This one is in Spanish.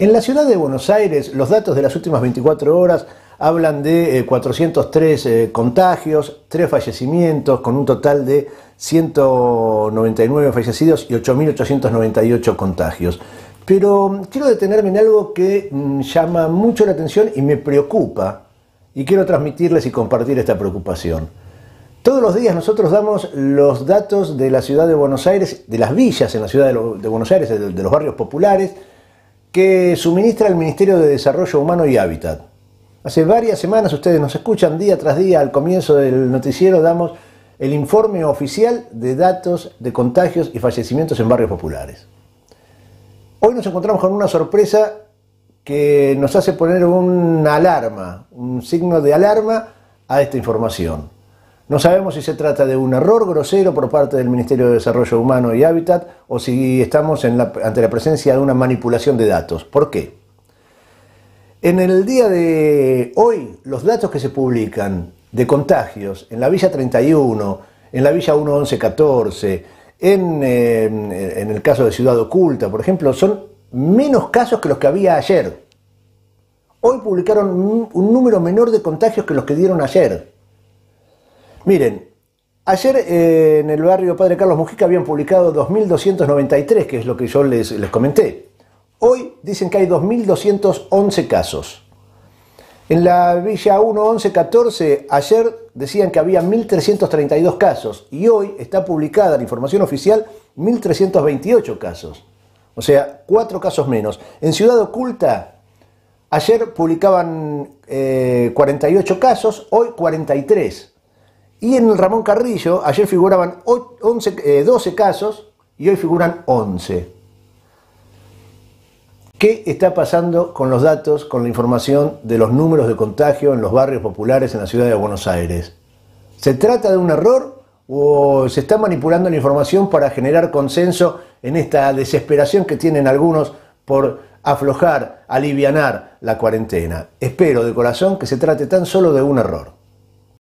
En la ciudad de Buenos Aires, los datos de las últimas 24 horas hablan de 403 eh, eh, contagios, 3 fallecimientos, con un total de 199 fallecidos y 8.898 contagios. Pero mm, quiero detenerme en algo que mm, llama mucho la atención y me preocupa, y quiero transmitirles y compartir esta preocupación. Todos los días nosotros damos los datos de la ciudad de Buenos Aires, de las villas en la ciudad de, Buenos Aires, de los barrios populares, que suministra el Ministerio de Desarrollo Humano y Hábitat. Hace varias semanas ustedes nos escuchan día tras día, al comienzo del noticiero damos el informe oficial de datos de contagios y fallecimientos en barrios populares. Hoy nos encontramos con una sorpresa que nos hace poner una alarma, un signo de alarma a esta información. No sabemos si se trata de un error grosero por parte del Ministerio de Desarrollo Humano y Hábitat o si estamos ante la presencia de una manipulación de datos. ¿Por qué? En el día de hoy, los datos que se publican de contagios en la Villa 31, en la Villa 1114, en, eh, en el caso de Ciudad Oculta, por ejemplo, son menos casos que los que había ayer. Hoy publicaron un número menor de contagios que los que dieron ayer. Miren, ayer eh, en el barrio Padre Carlos Mujica habían publicado 2.293, que es lo que yo les, comenté. Hoy dicen que hay 2.211 casos. En la Villa 1114 ayer decían que había 1.332 casos y hoy está publicada la información oficial 1.328 casos. O sea, cuatro casos menos. En Ciudad Oculta, ayer publicaban 48 eh, casos, hoy 43. Y en el Ramón Carrillo, ayer figuraban 11, 12 eh, casos y hoy figuran 11. ¿Qué está pasando con los datos, con la información de los números de contagio en los barrios populares en la ciudad de Buenos Aires? ¿Se trata de un error o se está manipulando la información para generar consenso en esta desesperación que tienen algunos por aflojar, alivianar la cuarentena? Espero de corazón que se trate tan solo de un error.